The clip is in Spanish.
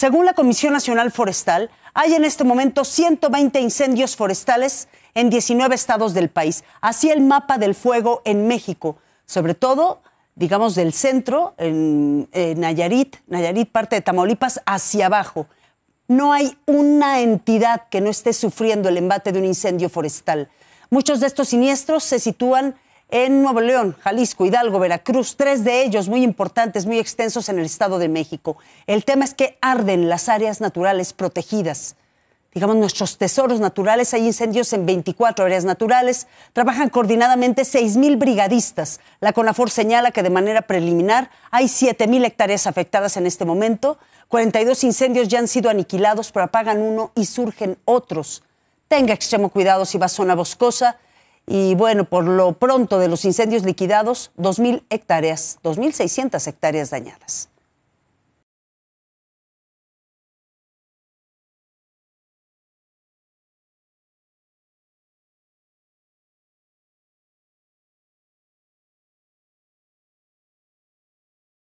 Según la Comisión Nacional Forestal, hay en este momento 120 incendios forestales en 19 estados del país. Así el mapa del fuego en México, sobre todo, digamos, del centro, en, Nayarit, Nayarit, parte de Tamaulipas, hacia abajo. No hay una entidad que no esté sufriendo el embate de un incendio forestal. Muchos de estos siniestros se sitúan en Nuevo León, Jalisco, Hidalgo, Veracruz, tres de ellos muy importantes, muy extensos en el Estado de México. El tema es que arden las áreas naturales protegidas. Digamos, nuestros tesoros naturales, hay incendios en 24 áreas naturales, trabajan coordinadamente 6.000 brigadistas. La CONAFOR señala que de manera preliminar hay 7.000 hectáreas afectadas en este momento, 42 incendios ya han sido aniquilados, pero apagan uno y surgen otros. Tenga extremo cuidado si va a zona boscosa, y bueno, por lo pronto de los incendios liquidados, 2.000 hectáreas, 2.600 hectáreas dañadas.